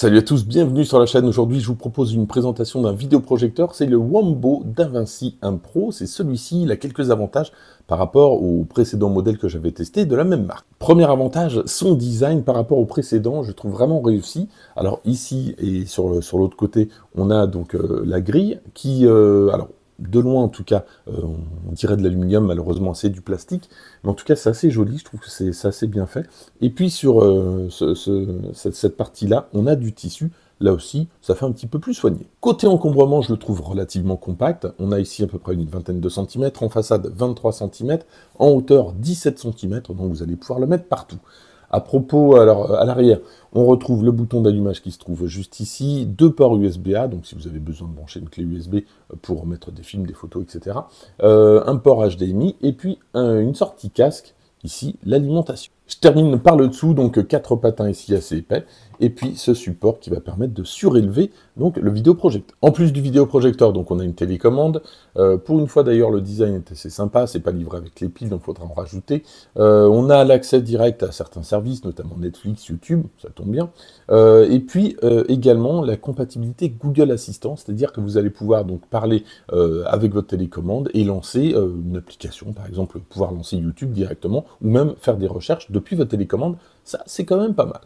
Salut à tous, bienvenue sur la chaîne. Aujourd'hui, je vous propose une présentation d'un vidéoprojecteur. C'est le Wombo DaVinci 1 Pro. C'est celui-ci, il a quelques avantages par rapport au précédent modèle que j'avais testé de la même marque. Premier avantage, son design par rapport au précédent, je trouve vraiment réussi. Alors ici et sur, sur l'autre côté, on a donc euh, la grille qui... Euh, alors, de loin en tout cas, euh, on dirait de l'aluminium, malheureusement c'est du plastique, mais en tout cas c'est assez joli, je trouve que c'est assez bien fait. Et puis sur euh, cette, partie-là, on a du tissu, là aussi ça fait un petit peu plus soigné. Côté encombrement, je le trouve relativement compact, on a ici à peu près une vingtaine de centimètres, en façade 23 cm, en hauteur 17 cm, donc vous allez pouvoir le mettre partout. À propos, alors euh, à l'arrière, on retrouve le bouton d'allumage qui se trouve juste ici, deux ports USB-A, donc si vous avez besoin de brancher une clé USB euh, pour mettre des films, des photos, etc. Euh, un port HDMI et puis une sortie casque, ici l'alimentation. Je termine par le dessous, donc quatre patins ici assez épais, et puis ce support qui va permettre de surélever donc le vidéoprojecteur. En plus du vidéoprojecteur, donc on a une télécommande. Euh, pour une fois d'ailleurs, le design est assez sympa, c'est pas livré avec les piles, donc faudra en rajouter. Euh, on a l'accès direct à certains services, notamment Netflix, YouTube, ça tombe bien. Euh, et puis également la compatibilité Google Assistant, c'est-à-dire que vous allez pouvoir donc parler avec votre télécommande et lancer une application, par exemple pouvoir lancer YouTube directement, ou même faire des recherches de depuis votre télécommande, ça c'est quand même pas mal.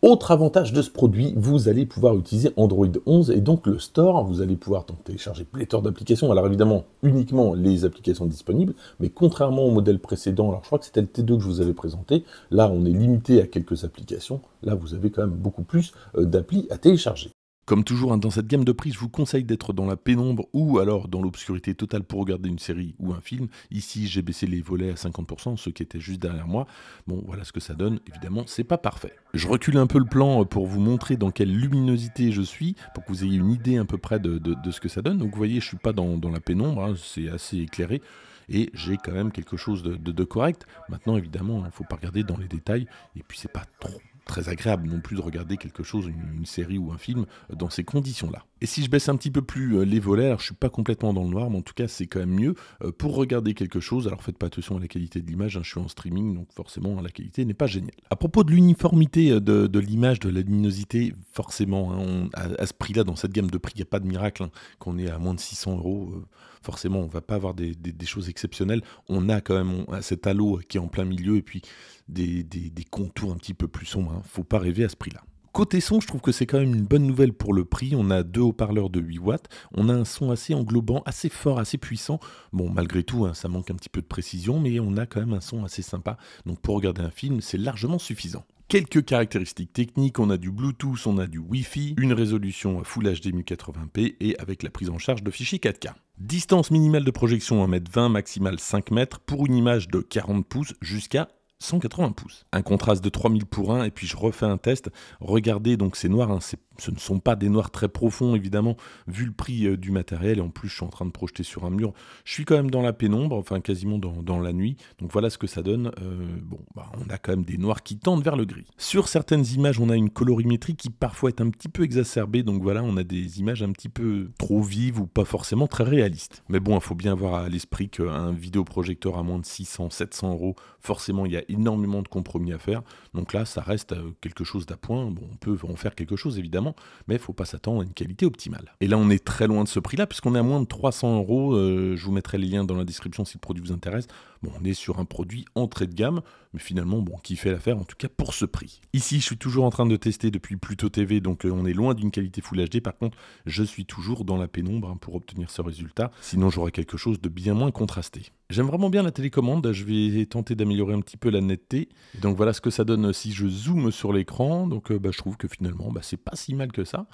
Autre avantage de ce produit, vous allez pouvoir utiliser Android 11 et donc le store, vous allez pouvoir donc télécharger pléthore d'applications, alors évidemment uniquement les applications disponibles, mais contrairement au modèle précédent, alors je crois que c'était le T2 que je vous avais présenté, là on est limité à quelques applications, là vous avez quand même beaucoup plus euh, d'applis à télécharger. Comme toujours, hein, dans cette gamme de prix, je vous conseille d'être dans la pénombre ou alors dans l'obscurité totale pour regarder une série ou un film. Ici, j'ai baissé les volets à 50%, ceux qui étaient juste derrière moi. Bon, voilà ce que ça donne. Évidemment, c'est pas parfait. Je recule un peu le plan euh, pour vous montrer dans quelle luminosité je suis, pour que vous ayez une idée à peu près de, ce que ça donne. Donc, vous voyez, je suis pas dans, la pénombre, hein, c'est assez éclairé et j'ai quand même quelque chose de, correct. Maintenant, évidemment, il hein, ne faut pas regarder dans les détails, et puis c'est pas trop très agréable non plus de regarder quelque chose, une, série ou un film, euh, dans ces conditions-là. Et si je baisse un petit peu plus euh, les volets, je je suis pas complètement dans le noir, mais en tout cas c'est quand même mieux euh, pour regarder quelque chose. Alors faites pas attention à la qualité de l'image, hein, je suis en streaming, donc forcément la qualité n'est pas géniale. À propos de l'uniformité euh, de, l'image, de la luminosité, forcément, hein, à, ce prix-là, dans cette gamme de prix, il n'y a pas de miracle. Hein, qu'on est à moins de 600 euros, forcément on va pas avoir des, choses exceptionnelles. On a quand même cet halo qui est en plein milieu et puis des, des, contours un petit peu plus sombres. Faut pas rêver à ce prix-là. Côté son, je trouve que c'est quand même une bonne nouvelle pour le prix. On a deux haut-parleurs de 8 watts. On a un son assez englobant, assez fort, assez puissant. Bon, malgré tout, hein, ça manque un petit peu de précision, mais on a quand même un son assez sympa. Donc pour regarder un film, c'est largement suffisant quelques caractéristiques techniques, on a du Bluetooth, on a du Wi-Fi, une résolution Full HD 1080p et avec la prise en charge de fichiers 4K. Distance minimale de projection 1m20, maximale 5m pour une image de 40 pouces jusqu'à 180 pouces. Un contraste de 3000 pour 1 et puis je refais un test. Regardez donc c'est noir, hein, c'est ce ne sont pas des noirs très profonds, évidemment, vu le prix euh, du matériel. Et en plus, je suis en train de projeter sur un mur. Je suis quand même dans la pénombre, enfin quasiment dans, la nuit. Donc voilà ce que ça donne. Euh, bon, bah, on a quand même des noirs qui tendent vers le gris. Sur certaines images, on a une colorimétrie qui parfois est un petit peu exacerbée. Donc voilà, on a des images un petit peu trop vives ou pas forcément très réalistes. Mais bon, il faut bien avoir à l'esprit qu'un vidéoprojecteur à moins de 600, 700 euros, forcément, il y a énormément de compromis à faire. Donc là, ça reste euh, quelque chose d'appoint. Bon, on peut en faire quelque chose, évidemment mais il faut pas s'attendre à une qualité optimale. Et là, on est très loin de ce prix-là, puisqu'on est à moins de 300 euros. Euh, je vous mettrai les liens dans la description si le produit vous intéresse. Bon, on est sur un produit entrée de gamme, mais finalement, bon, qui fait l'affaire, en tout cas pour ce prix. Ici, je suis toujours en train de tester depuis Pluto TV, donc euh, on est loin d'une qualité Full HD. Par contre, je suis toujours dans la pénombre hein, pour obtenir ce résultat, sinon j'aurais quelque chose de bien moins contrasté. J'aime vraiment bien la télécommande, je vais tenter d'améliorer un petit peu la netteté. donc voilà ce que ça donne si je zoome sur l'écran, donc euh, bah, je trouve que finalement bah, c'est pas si mal que ça.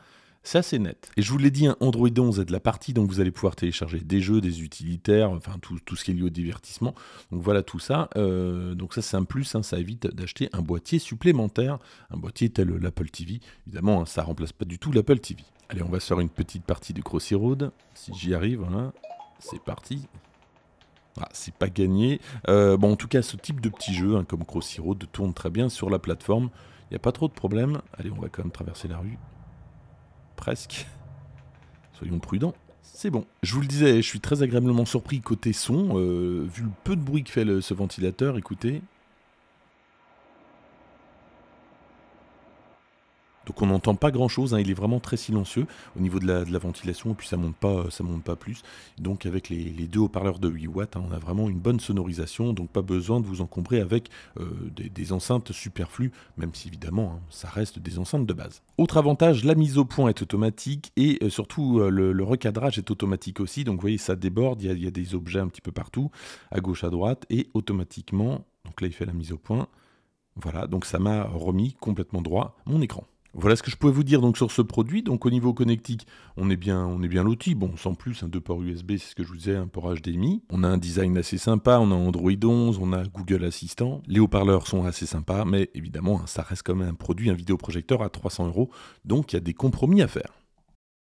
C'est assez net. Et je vous l'ai dit, hein, Android 11 est de la partie, donc vous allez pouvoir télécharger des jeux, des utilitaires, enfin tout, ce qui est lié au divertissement. Donc voilà tout ça. Euh, donc ça, c'est un plus, hein, ça évite d'acheter un boîtier supplémentaire, un boîtier tel l'Apple TV. Évidemment, ça hein, ça remplace pas du tout l'Apple TV. Allez, on va se faire une petite partie du Crossy Road, si j'y arrive. Voilà. C'est parti. Ah, c'est pas gagné. Euh, bon, en tout cas, ce type de petit jeu, hein, comme Crossy Road, tourne très bien sur la plateforme. Il n'y a pas trop de problèmes, Allez, on va quand même traverser la rue. Presque. Soyons prudents. C'est bon. Je vous le disais, je suis très agréablement surpris côté son. Euh, vu le peu de bruit que fait ce ventilateur, écoutez. Donc on n'entend pas grand-chose, hein. il est vraiment très silencieux au niveau de la, ventilation, et puis ça monte pas, ça monte pas plus. Donc avec les, deux haut-parleurs de 8 watts, hein, on a vraiment une bonne sonorisation, donc pas besoin de vous encombrer avec euh, des, enceintes superflues, même si évidemment hein, ça reste des enceintes de base. Autre avantage, la mise au point est automatique et euh, surtout euh, le, recadrage est automatique aussi, donc vous voyez ça déborde, il y a des objets un petit peu partout, à gauche, à droite, et automatiquement, donc là il fait la mise au point. Voilà, donc ça m'a remis complètement droit mon écran. Voilà ce que je pouvais vous dire donc sur ce produit. Donc au niveau connectique, on est bien, on est bien loti. Bon, sans plus, un deux ports USB, c'est ce que je vous disais, un port HDMI. On a un design assez sympa, on a Android 11, on a Google Assistant. Les haut-parleurs sont assez sympas, mais évidemment, hein, ça reste quand même un produit, un vidéoprojecteur à 300 euros. Donc il y a des compromis à faire.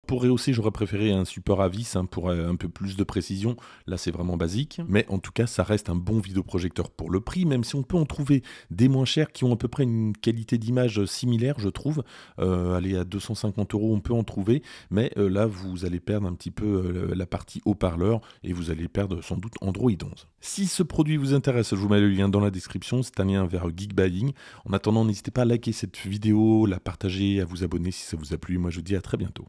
Pour rehausser, j'aurais préféré un support à vis hein, pour euh, un peu plus de précision. Là, c'est vraiment basique. Mais en tout cas, ça reste un bon vidéoprojecteur pour le prix, même si on peut en trouver des moins chers qui ont à peu près une qualité d'image euh, similaire, je trouve. Euh, allez, à 250 euros, on peut en trouver. Mais là, vous allez perdre un petit peu la partie haut-parleur et vous allez perdre sans doute Android 11. Si ce produit vous intéresse, je vous mets le lien dans la description. C'est un lien vers Geekbuying. En attendant, n'hésitez pas à liker cette vidéo, la partager, à vous abonner si ça vous a plu. Moi, je vous dis à très bientôt.